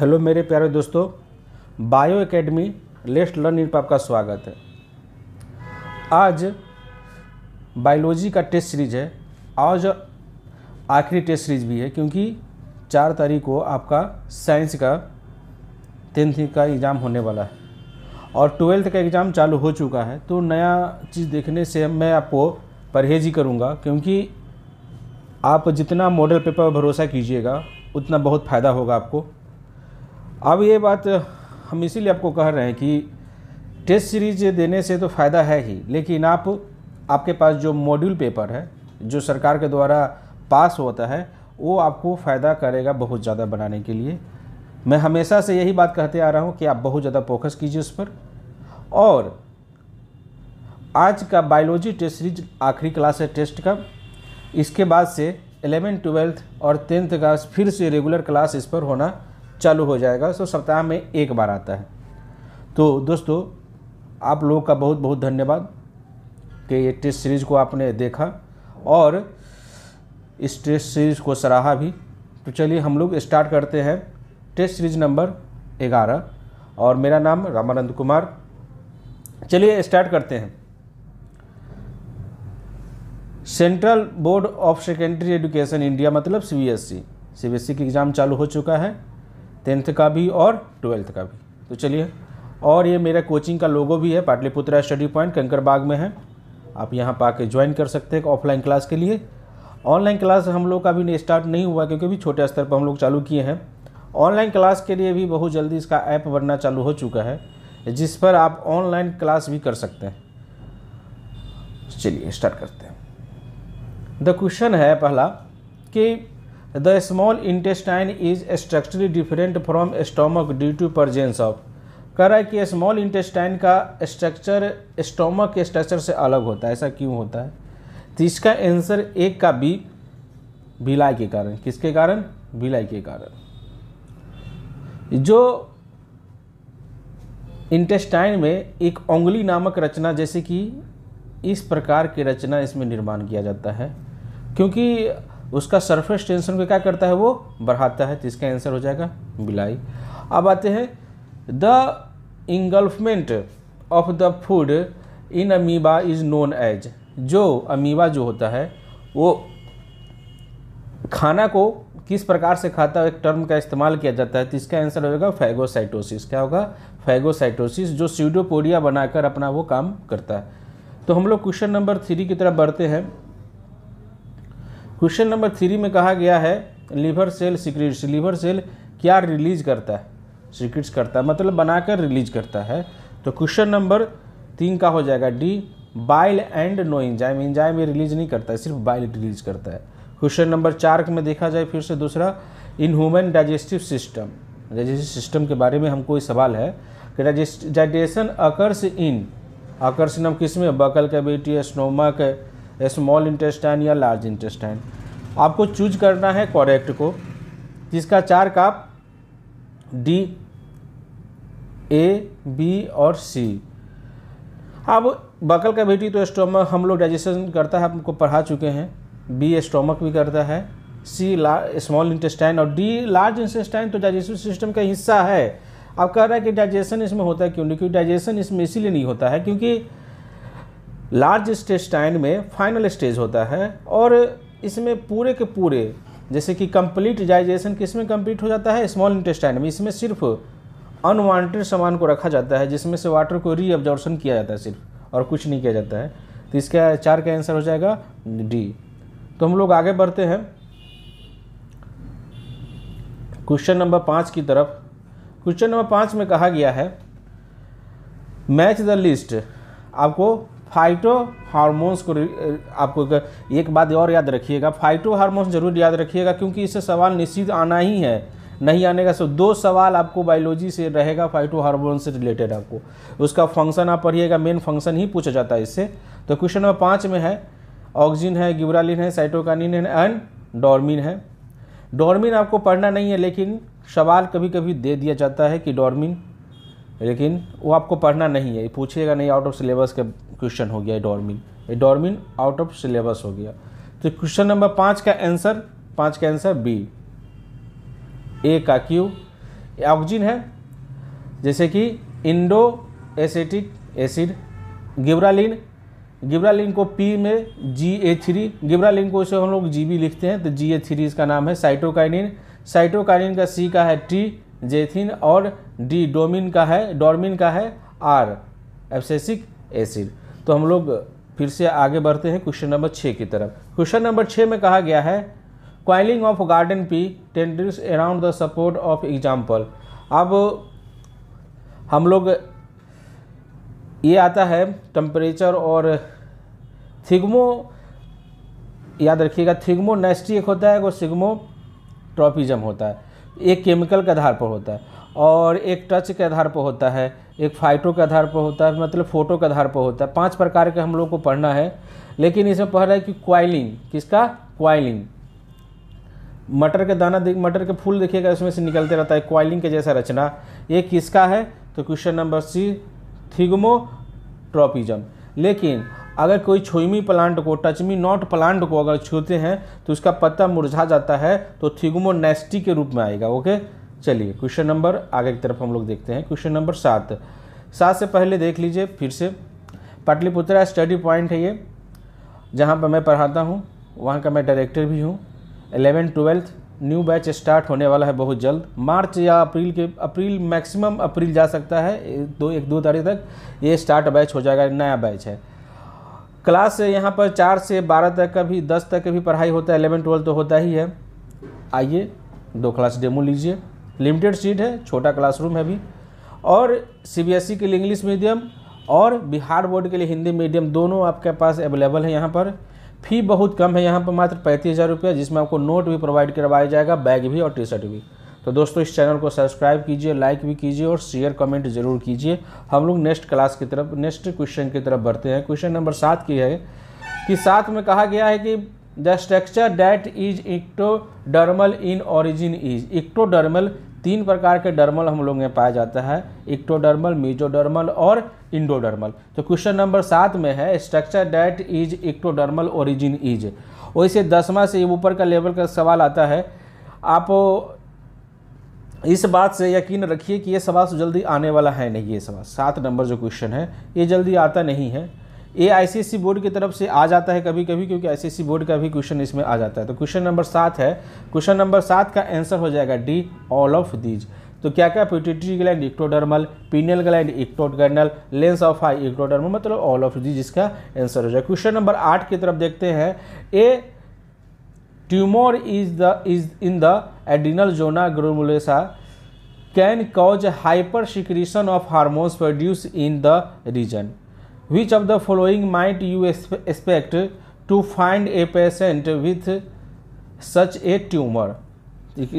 hello मेरे प्यारे दोस्तों बायो एकेडमी लेस्ट लर्न इन पर आपका स्वागत है आज बायोलॉजी का टेस्ट सीरीज है आज आखिरी टेस्ट सीरीज भी है क्योंकि चार तारीख को आपका साइंस का टेंथ का एग्ज़ाम होने वाला है और ट्वेल्थ का एग्ज़ाम चालू हो चुका है तो नया चीज़ देखने से मैं आपको परहेज ही करूँगा क्योंकि आप जितना मॉडल पेपर भरोसा कीजिएगा उतना बहुत फ़ायदा होगा आपको अब ये बात हम इसीलिए आपको कह रहे हैं कि टेस्ट सीरीज देने से तो फ़ायदा है ही लेकिन आप आपके पास जो मॉड्यूल पेपर है जो सरकार के द्वारा पास होता है वो आपको फ़ायदा करेगा बहुत ज़्यादा बनाने के लिए मैं हमेशा से यही बात कहते आ रहा हूँ कि आप बहुत ज़्यादा फोकस कीजिए उस पर और आज का बायोलॉजी टेस्ट सीरीज आखिरी क्लास है टेस्ट का इसके बाद से एलेवेंथ ट्वेल्थ और टेंथ का फिर से रेगुलर क्लास इस पर होना चालू हो जाएगा सो सप्ताह में एक बार आता है तो दोस्तों आप लोगों का बहुत बहुत धन्यवाद कि ये टेस्ट सीरीज़ को आपने देखा और इस टेस्ट सीरीज़ को सराहा भी तो चलिए हम लोग स्टार्ट करते हैं टेस्ट सीरीज नंबर ग्यारह और मेरा नाम रामानंद कुमार चलिए स्टार्ट करते हैं central board of secondary education India मतलब एस सीबीएसई की एग्ज़ाम चालू हो चुका है टेंथ का भी और ट्वेल्थ का भी तो चलिए और ये मेरा कोचिंग का लोगो भी है पाटलिपुत्रा स्टडी पॉइंट कंकरबाग में है आप यहाँ पा के ज्वाइन कर सकते हैं ऑफलाइन क्लास के लिए ऑनलाइन क्लास हम लोग का भी स्टार्ट नहीं हुआ क्योंकि अभी छोटे स्तर पर हम लोग चालू किए हैं ऑनलाइन क्लास के लिए भी बहुत जल्दी इसका ऐप बनना चालू हो चुका है जिस पर आप ऑनलाइन क्लास भी कर सकते हैं चलिए स्टार्ट करते हैं द क्वेश्चन है पहला कि the small intestine is structurally different from stomach due to presence of कह रहा है कि स्मॉल इंटेस्टाइन का स्ट्रक्चर स्टोमक के स्ट्रक्चर से अलग होता है ऐसा क्यों होता है तो इसका आंसर एक का बी भिलाई के कारण किसके कारण भिलाई के कारण जो इंटेस्टाइन में एक ओंगली नामक रचना जैसे कि इस प्रकार की रचना इसमें निर्माण किया जाता है क्योंकि उसका सरफेस टेंशन को क्या करता है वो बढ़ाता है तो इसका आंसर हो जाएगा बिलाई अब आते हैं the engulfment of the food in amoeba is known as जो अमीबा जो होता है वो खाना को किस प्रकार से खाता है एक टर्म का इस्तेमाल किया जाता है तो इसका आंसर हो जाएगा फैगोसाइटोसिस क्या होगा फैगोसाइटोसिस जो सीडोपोडिया बनाकर अपना वो काम करता है तो हम लोग क्वेश्चन नंबर थ्री की तरफ बढ़ते हैं क्वेश्चन नंबर थ्री में कहा गया है liver cell secretes liver cell क्या रिलीज करता है सिक्रिट्स करता है मतलब बनाकर रिलीज करता है तो क्वेश्चन नंबर तीन का हो जाएगा D bile and no enzyme enzyme ये रिलीज नहीं करता है सिर्फ बाइल रिलीज करता है क्वेश्चन नंबर चार में देखा जाए फिर से दूसरा in human digestive system digestive system के बारे में हमको ये सवाल है कि digest digestion occurs in occurs नम किस में बकल कैबिटी स्नोमक स्नोमा है स्मॉल इंटेस्टाइन या लार्ज इंटेस्टाइन आपको चूज करना है कॉरेक्ट को जिसका चार काप डी ए बी और सी अब बकल का बेटी तो स्टोमक हम लोग डाइजेशन करता है हमको पढ़ा चुके हैं बी स्टोमक भी करता है सी स्मॉल इंटेस्टाइन और डी लार्ज इंटेस्टाइन तो डाइजेशन सिस्टम का हिस्सा है अब कह रहा है कि डाइजेशन इसमें होता है क्यों नहीं क्योंकि डाइजेशन इसमें इसीलिए नहीं होता है क्योंकि लार्ज स्टेस्टाइन में फाइनल स्टेज होता है और इसमें पूरे के पूरे जैसे कि कंप्लीट डाइजेशन किस में कंप्लीट हो जाता है स्मॉल इंटेस्टाइन में इसमें सिर्फ अनवांटेड सामान को रखा जाता है जिसमें से वाटर को रीअब्जॉर्बन किया जाता है सिर्फ और कुछ नहीं किया जाता है तो इसका चार का आंसर हो जाएगा डी तो हम लोग आगे बढ़ते हैं क्वेश्चन नंबर पाँच की तरफ क्वेश्चन नंबर पाँच में कहा गया है मैच द लिस्ट आपको फाइटो हार्मोन्स को आपको एक बात और याद रखिएगा फाइटो हार्मोन्स जरूर याद रखिएगा क्योंकि इससे सवाल निश्चित आना ही है नहीं आने का सो दो सवाल आपको बायोलॉजी से रहेगा फाइटो हार्मोन से रिलेटेड आपको उसका फंक्शन आप पढ़िएगा मेन फंक्शन ही पूछा जाता है इससे तो क्वेश्चन नंबर पाँच में है ऑक्सीजन है ग्यूरालिन है साइटोकानिन है एंड डॉर्मिन है डॉर्मिन आपको पढ़ना नहीं है लेकिन सवाल कभी कभी दे दिया जाता है कि डॉर्मिन लेकिन वो आपको पढ़ना नहीं है पूछिएगा नहीं आउट ऑफ सिलेबस का क्वेश्चन हो गया डॉर्मिन ये डॉर्मिन आउट ऑफ सिलेबस हो गया तो क्वेश्चन नंबर पाँच का आंसर पाँच का आंसर बी ए का क्यू ऑक्जिन है जैसे कि indole acetic acid gibberellin gibberellin को पी में जी ए थ्री गिब्रालिन को इसे हम लोग जी बी लिखते हैं तो जी ए थ्री इसका नाम है साइटोकाइनिन साइटोकाइनिन का सी का है टी जेथिन और डी डोमिन का है डोरमिन का है आर एफसेसिक एसिड तो हम लोग फिर से आगे बढ़ते हैं क्वेश्चन नंबर छः की तरफ क्वेश्चन नंबर छः में कहा गया है coiling of garden pea tendrils around the support of example अब हम लोग ये आता है टम्परेचर और थिग्मो याद रखिएगा थिग्मो नेस्टी एक होता है और सिग्मो ट्रॉपिजम होता है एक केमिकल के आधार पर होता है और एक टच के आधार पर होता है एक फाइटो के आधार पर होता है मतलब फ़ोटो के आधार पर होता है पांच प्रकार के हम लोग को पढ़ना है लेकिन इसमें पढ़ रहा है कि क्वाइलिंग किसका क्वाइलिंग मटर के दाना मटर के फूल देखिएगा इसमें से निकलते रहता है क्वाइलिंग के जैसा रचना ये किसका है तो question number C thigmotropism लेकिन अगर कोई छुईमी प्लांट को टचमी नॉट प्लांट को अगर छूते हैं तो उसका पत्ता मुरझा जाता है तो नेस्टी के रूप में आएगा ओके चलिए क्वेश्चन नंबर आगे की तरफ हम लोग देखते हैं क्वेश्चन नंबर सात सात से पहले देख लीजिए फिर से पाटलिपुत्रा स्टडी पॉइंट है ये जहाँ पर मैं पढ़ाता हूँ वहाँ का मैं डायरेक्टर भी हूँ eleventh twelfth new batch start होने वाला है बहुत जल्द मार्च या अप्रैल के अप्रैल मैक्सिमम अप्रैल जा सकता है दो एक दो तारीख तक ये स्टार्ट बैच हो जाएगा नया बैच है क्लास यहाँ पर चार से बारह तक का भी दस तक का भी पढ़ाई होता है एलेवन ट्वेल्व तो होता ही है आइए दो क्लास डेमो लीजिए लिमिटेड सीट है छोटा क्लासरूम है भी और सीबीएसई e के लिए इंग्लिश मीडियम और बिहार बोर्ड के लिए हिंदी मीडियम दोनों आपके पास अवेलेबल है यहाँ पर फ़ी बहुत कम है यहाँ पर मात्र पैंतीस हज़ार रुपया जिसमें आपको नोट भी प्रोवाइड करवाया जाएगा बैग भी और टी शर्ट भी तो दोस्तों इस चैनल को सब्सक्राइब कीजिए लाइक भी कीजिए और शेयर कमेंट जरूर कीजिए हम लोग नेक्स्ट क्लास की तरफ नेक्स्ट क्वेश्चन की तरफ बढ़ते हैं क्वेश्चन नंबर सात की है कि सात में कहा गया है कि the structure that is ectodermal in origin is ectodermal तीन प्रकार के डर्मल हम लोग में पाया जाता है इक्टोडर्मल मीजोडर्मल और इंडोडर्मल तो क्वेश्चन नंबर सात में है structure that is ectodermal origin is वैसे दसवा से ऊपर का लेवल का सवाल आता है आप इस बात से यकीन रखिए कि ये सवाल तो जल्दी आने वाला है नहीं ये सवाल सात नंबर जो क्वेश्चन है ये जल्दी आता नहीं है ये आईसीएससी बोर्ड की तरफ से आ जाता है कभी कभी क्योंकि आईसीएससी बोर्ड का भी क्वेश्चन इसमें आ जाता है तो क्वेश्चन नंबर सात है क्वेश्चन नंबर सात का आंसर हो जाएगा डी ऑल ऑफ दीज तो क्या क्या pituitary gland ectodermal pineal gland ectodermal lens of eye ectodermal मतलब ऑल ऑफ दीज इसका आंसर हो जाएगा क्वेश्चन नंबर आठ की तरफ देखते हैं ए tumor is the is in the adrenal zona glomerulosa can cause hypersecretion of hormones produced in the region which of the following might you expect to find a patient with such a tumor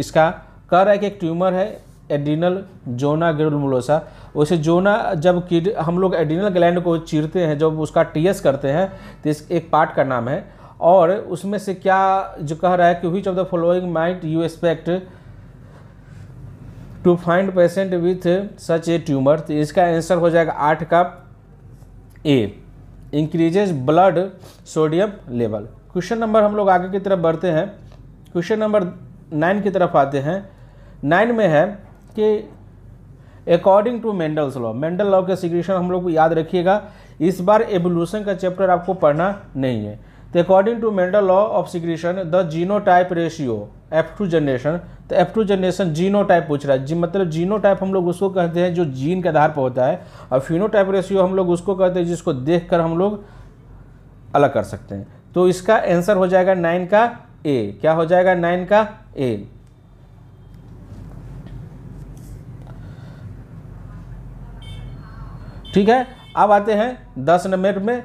इसका कह रहा है कि एक tumour है adrenal जोना granulosa वैसे जोना जब हम लोग एडिनल ग्लैंड को चीरते हैं जब उसका टीएस करते हैं तो इस एक पार्ट का नाम है और उसमें से क्या जो कह रहा है कि which of the following might you expect to find patient with such a tumour तो इसका आंसर हो जाएगा आठ का A increases blood sodium level question number हम लोग आगे की तरफ बढ़ते हैं क्वेश्चन नंबर नाइन की तरफ आते हैं नाइन में है कि according to Mendel's law Mendel law के सिग्रेशन हम लोग को याद रखिएगा इस बार एवोल्यूशन का चैप्टर आपको पढ़ना नहीं है तो according to Mendel law of segregation the genotype ratio F two generation तो F two generation genotype पूछ रहा है जी मतलब जीनो टाइप हम लोग उसको कहते हैं जो जीन के आधार पर होता है और फिनो टाइप रेशियो हम लोग उसको कहते हैं जिसको देख कर हम लोग अलग कर सकते हैं तो इसका आंसर हो जाएगा नाइन का ए क्या हो जाएगा नाइन का ए ठीक है अब आते हैं दस नंबर में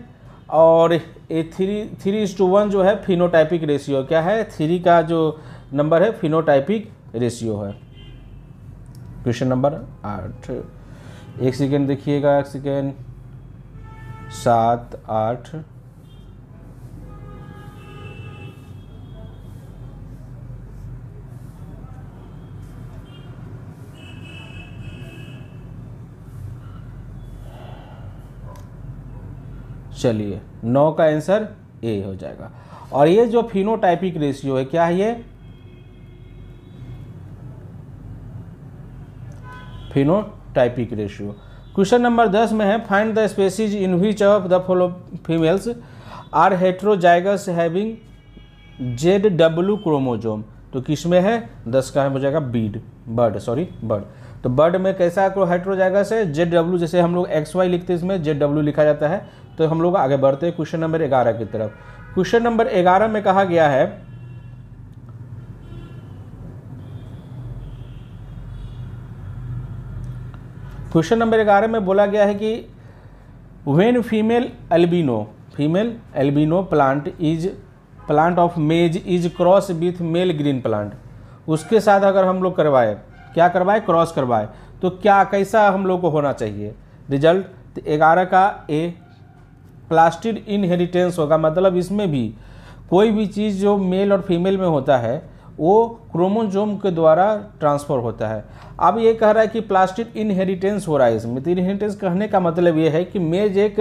और A three three is to one जो है फिनोटाइपिक रेशियो क्या है थ्री का जो नंबर है फिनोटाइपिक रेशियो है क्वेश्चन नंबर आठ एक सेकेंड देखिएगा एक सेकेंड सात आठ चलिए नौ का आंसर ए हो जाएगा और ये जो फिनोटाइपिक रेशियो है क्या है ये फिनोटाइपिक रेशियो क्वेश्चन नंबर दस में है find the species in which of the follow females are heterozygous having Z W chromosome तो किस में है दस का हो जाएगा बीड बर्ड सॉरी बर्ड तो बर्ड में कैसा हाइड्रोजाइगस है जेड डब्ल्यू जैसे हम लोग एक्स वाई लिखते हैं इसमें जेड डब्ल्यू लिखा जाता है तो हम लोग आगे बढ़ते हैं क्वेश्चन नंबर ग्यारह की तरफ क्वेश्चन नंबर ग्यारह में कहा गया है क्वेश्चन नंबर ग्यारह में बोला गया है कि when female albino female albino plant is plant of maize is cross with male green plant उसके साथ अगर हम लोग करवाए क्या करवाए क्रॉस करवाए तो क्या कैसा हम लोग को होना चाहिए रिजल्ट तो ग्यारह का ए प्लास्टिड इनहेरिटेंस होगा मतलब इसमें भी कोई भी चीज़ जो मेल और फीमेल में होता है वो क्रोमोजोम के द्वारा ट्रांसफ़र होता है अब ये कह रहा है कि प्लास्टिक इनहेरिटेंस हो रहा है इसमें तो इनहेरिटेंस कहने का मतलब ये है कि मेज एक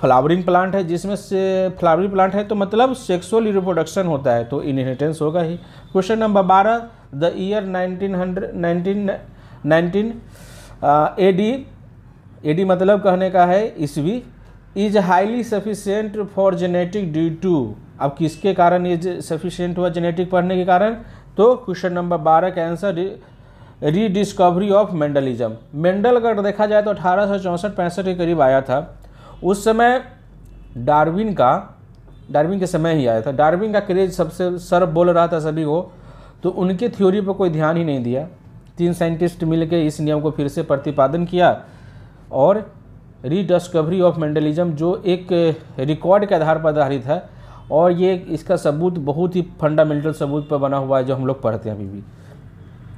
फ्लावरिंग प्लांट है जिसमें से फ्लावरिंग प्लांट है तो मतलब सेक्सुअल रिप्रोडक्शन होता है तो इनहेरिटेंस होगा ही क्वेश्चन नंबर बारह the year nineteen hundred nineteen nineteen A D A D मतलब कहने का है ईस्वी is highly sufficient for genetic due to अब किसके कारण ये सफिशियंट हुआ जेनेटिक पढ़ने के कारण तो क्वेश्चन नंबर बारह का answer rediscovery of Mendelism Mendel अगर देखा जाए तो अठारह सौ चौंसठ पैंसठ के करीब आया था उस समय डार्विन का डार्विन के समय ही आया था डार्विन का क्रेज सबसे सर बोल रहा था सभी को तो उनके थ्योरी पर कोई ध्यान ही नहीं दिया तीन साइंटिस्ट मिलकर इस नियम को फिर से प्रतिपादन किया और रीडिस्कवरी ऑफ मेंडलिज्म जो एक रिकॉर्ड के आधार पर आधारित है और ये इसका सबूत बहुत ही फंडामेंटल सबूत पर बना हुआ है जो हम लोग पढ़ते हैं अभी भी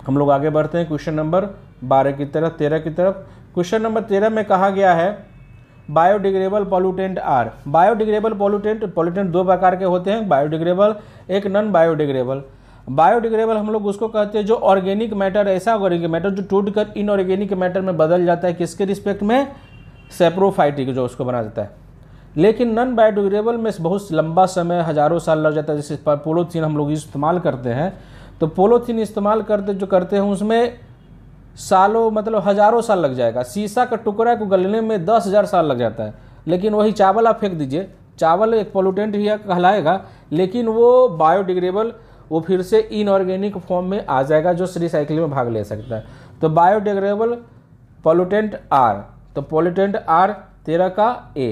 हम लोग आगे बढ़ते हैं क्वेश्चन नंबर बारह की तरफ तेरह की तरफ क्वेश्चन नंबर तेरह में कहा गया है biodegradable pollutant are biodegradable pollutant pollutant दो प्रकार के होते हैं बायोडिग्रेबल एक नॉन बायोडिग्रेबल बायोडिग्रेबल हम लोग उसको कहते हैं जो ऑर्गेनिक मैटर ऐसा ऑर्गेनिक मैटर जो टूट कर इनऑर्गेनिक मैटर में बदल जाता है किसके रिस्पेक्ट में सेप्रोफाइटिक जो उसको बना जाता है लेकिन नॉन बायोडिग्रेबल में बहुत लंबा समय हज़ारों साल लग जाता है जैसे पोलोथीन हम लोग इस्तेमाल करते हैं तो पोलोथीन इस्तेमाल करते जो करते हैं उसमें सालों मतलब हज़ारों साल लग जाएगा शीशा का टुकड़ा को गलने में दस हज़ार साल लग जाता है लेकिन वही चावल आप फेंक दीजिए चावल एक पोलूटेंट ही कहलाएगा लेकिन वो बायोडिग्रेबल वो फिर से इनऑर्गेनिक फॉर्म में आ जाएगा जो रिसाइकलिंग में भाग ले सकता है तो बायोडिग्रेबल पोलूटेंट आर तो पोलूटेंट आर तेरह का A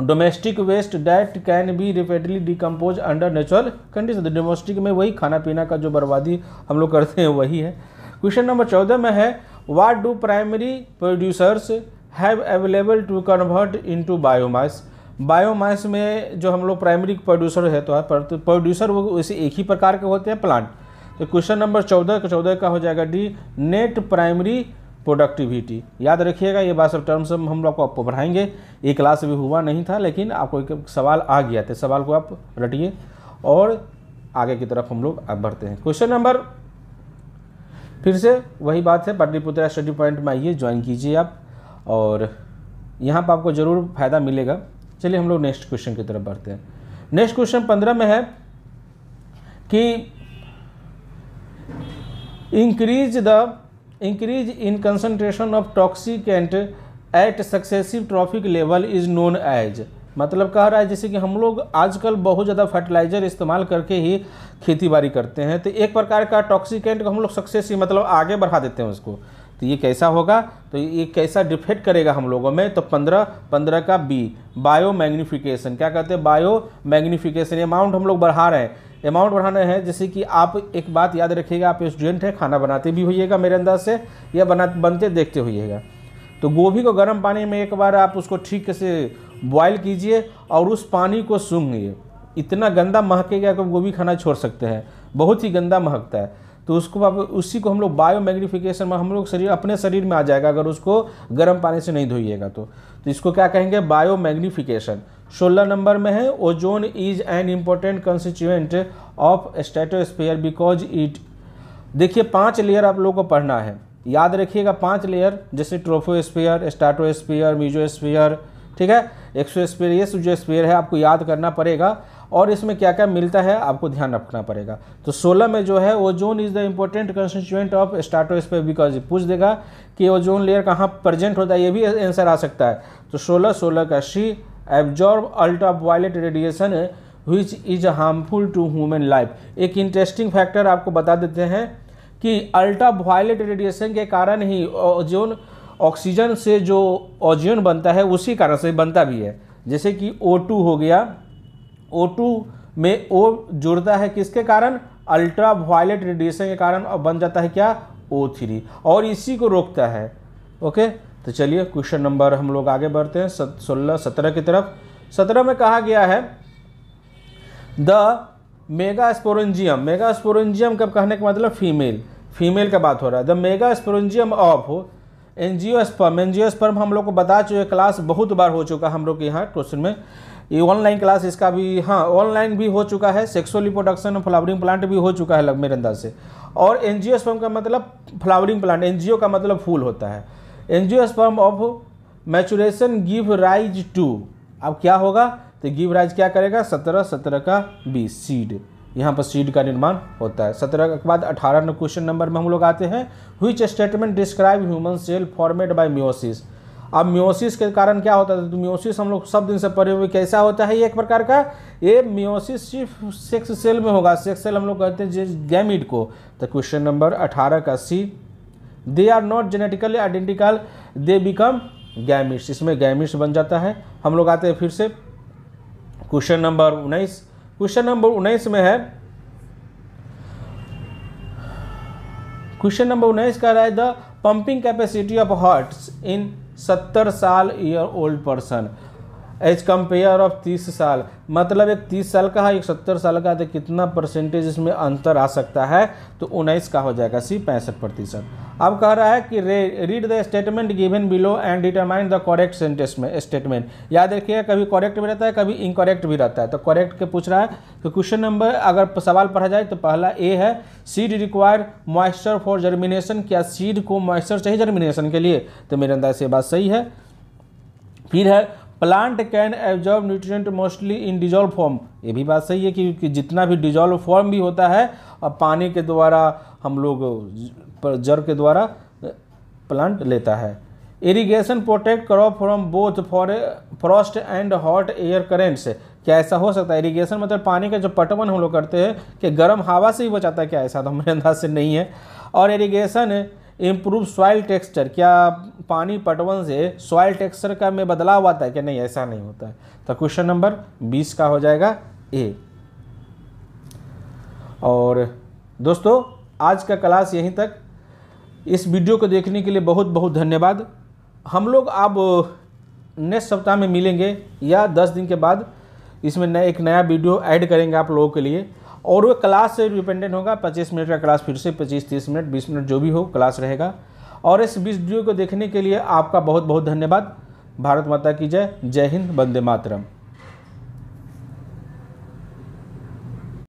domestic waste that can be rapidly decompose under natural condition domestic में वही खाना पीना का जो बर्बादी हम लोग करते हैं वही है क्वेश्चन नंबर चौदह में है what do primary producers have available to convert into biomass biomass में जो हम लोग प्राइमरी प्रोड्यूसर है तो प्रोड्यूसर वो वैसे एक ही प्रकार के होते हैं प्लांट तो क्वेश्चन नंबर चौदह का चौदह का हो जाएगा डी नेट प्राइमरी प्रोडक्टिविटी याद रखिएगा ये बात सब टर्म्स हम लोग को आपको पढ़ाएंगे ये क्लास भी हुआ नहीं था लेकिन आपको एक सवाल आ गया था सवाल को आप रटिए और आगे की तरफ हम लोग आप बढ़ते हैं क्वेश्चन नंबर फिर से वही बात है पाटलिपुत्रा स्टडी पॉइंट में आइए ज्वाइन कीजिए आप और यहाँ पर आपको ज़रूर फायदा मिलेगा चलिए हम लोग नेक्स्ट क्वेश्चन की तरफ बढ़ते हैं नेक्स्ट क्वेश्चन पंद्रह में है कि increase the increase in concentration of toxic and at successive trophic level is known as मतलब कह रहा है जैसे कि हम लोग आजकल बहुत ज़्यादा फर्टिलाइज़र इस्तेमाल करके ही खेतीबाड़ी करते हैं तो एक प्रकार का टॉक्सिकेंट को हम लोग सक्सेस ही मतलब आगे बढ़ा देते हैं उसको तो ये कैसा होगा तो ये कैसा डिफेक्ट करेगा हम लोगों में तो पंद्रह पंद्रह का बी बायो मैग्नीफिकेशन क्या कहते हैं बायो मैग्नीफिकेशन अमाउंट हम लोग बढ़ा रहे हैं अमाउंट बढ़ाना है जैसे कि आप एक बात याद रखिएगा आप स्टूडेंट हैं खाना बनाते भी होइएगा मेरे अंदाज से या बना बनते देखते होइएगा तो गोभी को गर्म पानी में एक बार आप उसको ठीक से बॉयल कीजिए और उस पानी को सूंघिए इतना गंदा महकेगा कि गोभी खाना छोड़ सकते हैं बहुत ही गंदा महकता है तो उसको आप उसी को हम लोग बायो मैग्नीफिकेशन में हम लोग शरीर अपने शरीर में आ जाएगा अगर उसको गर्म पानी से नहीं धोइएगा तो तो इसको क्या कहेंगे बायो मैग्नीफिकेशन सोलह नंबर में है ozone is an important constituent of stratosphere because it देखिए पांच लेयर आप लोगों को पढ़ना है याद रखिएगा पांच लेयर जैसे ट्रोफोस्फेयर स्टाटोस्फेयर म्यूजोस्फेयर ठीक है एक्सो एक्सोस्फीयर ये जो स्फीयर है आपको याद करना पड़ेगा और इसमें क्या क्या मिलता है आपको ध्यान रखना पड़ेगा तो 16 में जो है ozone is the important constituent of stratosphere because पूछ देगा कि ओजोन लेयर कहाँ प्रेजेंट होता है ये भी आंसर आ सकता है तो 16 16 का C absorb ultraviolet radiation which is harmful to human life एक इंटरेस्टिंग फैक्टर आपको बता देते हैं कि अल्ट्रा वायलेट रेडिएशन के कारण ही ओजोन ऑक्सीजन से जो ओजियन बनता है उसी कारण से बनता भी है जैसे कि O2 हो गया O2 में O जुड़ता है किसके कारण अल्ट्रा वायलेट रेडिएशन के कारण और बन जाता है क्या O3 और इसी को रोकता है ओके तो चलिए क्वेश्चन नंबर हम लोग आगे बढ़ते हैं सोलह सत्रह की तरफ सत्रह में कहा गया है the megasporangium megasporangium कब कहने का मतलब फीमेल फीमेल का बात हो रहा है the megasporangium of angiosperm angiosperm हम लोग को बता चुके क्लास बहुत बार हो चुका हम लोग के यहाँ क्वेश्चन में ये ऑनलाइन क्लास इसका भी हाँ ऑनलाइन भी हो चुका है सेक्सुअल रिप्रोडक्शन फ्लावरिंग प्लांट भी हो चुका है मेरे अंदाज से और एनजियोस्पर्म का मतलब फ्लावरिंग प्लांट एनजीओ का मतलब फूल होता है angiosperm of maturation give rise to अब क्या होगा तो गिव राइज क्या करेगा सत्रह सत्रह का बीस सीड यहाँ पर सीड का निर्माण होता है सत्रह के बाद अठारह क्वेश्चन नंबर में हम लोग आते हैं हुई statement describe human cell formed by meiosis अब म्योसिस के कारण क्या होता है तो म्योसिस हम लोग सब दिन से पढ़े हुए कैसा होता है ये एक प्रकार का ये म्योसिस सिर्फ सेक्स सेल में होगा सेक्स सेल हम लोग कहते हैं गैमिड को तो क्वेश्चन नंबर अठारह का C they are not genetically identical they become gametes इसमें गैमिट्स बन जाता है हम लोग आते हैं फिर से क्वेश्चन नंबर उन्नीस क्वेश्चन नंबर उन्नीस में है क्वेश्चन नंबर उन्नीस कह रहा है the pumping capacity of hearts in सत्तर साल year old person as compare of तीस साल मतलब एक तीस साल का है एक सत्तर साल का तो कितना परसेंटेज इसमें अंतर आ सकता है तो उन्नीस का हो जाएगा सी पैंसठ प्रतिशत अब कह रहा है कि रे read the statement given below and determine the correct sentence में स्टेटमेंट याद रखिएगा कभी करेक्ट भी रहता है कभी इनकरेक्ट भी रहता है तो करेक्ट के पूछ रहा है कि क्वेश्चन नंबर अगर सवाल पढ़ा जाए तो पहला ए है seed require moisture for germination क्या सीड को मॉइस्चर चाहिए जर्मिनेशन के लिए तो मेरे अंदाज से बात सही है फिर है plant can absorb nutrient mostly in dissolve form ये भी बात सही है कि जितना भी डिजॉल्व फॉर्म भी होता है अब पानी के द्वारा हम लोग जर के द्वारा प्लांट लेता है irrigation protect crop from both frost and hot air currents क्या ऐसा हो सकता है इरीगेशन मतलब पानी का जो पटवन हम लोग करते हैं कि गर्म हवा से ही बचाता है क्या ऐसा तो हमारे अंदाज से नहीं है और इरीगेशन इम्प्रूव सॉइल टेक्सचर क्या पानी पटवन से सॉइल टेक्सचर का में बदलाव आता है कि नहीं ऐसा नहीं होता है तो क्वेश्चन नंबर बीस का हो जाएगा ए और दोस्तों आज का क्लास यहीं तक इस वीडियो को देखने के लिए बहुत बहुत धन्यवाद हम लोग अब नेक्स्ट सप्ताह में मिलेंगे या दस दिन के बाद इसमें नया एक नया वीडियो ऐड करेंगे आप लोगों के लिए और वो क्लास से डिपेंडेंट होगा पच्चीस मिनट का क्लास फिर से पच्चीस तीस मिनट बीस मिनट जो भी हो क्लास रहेगा और इस वीडियो को देखने के लिए आपका बहुत बहुत धन्यवाद भारत माता की जय जय हिंद वंदे मातरम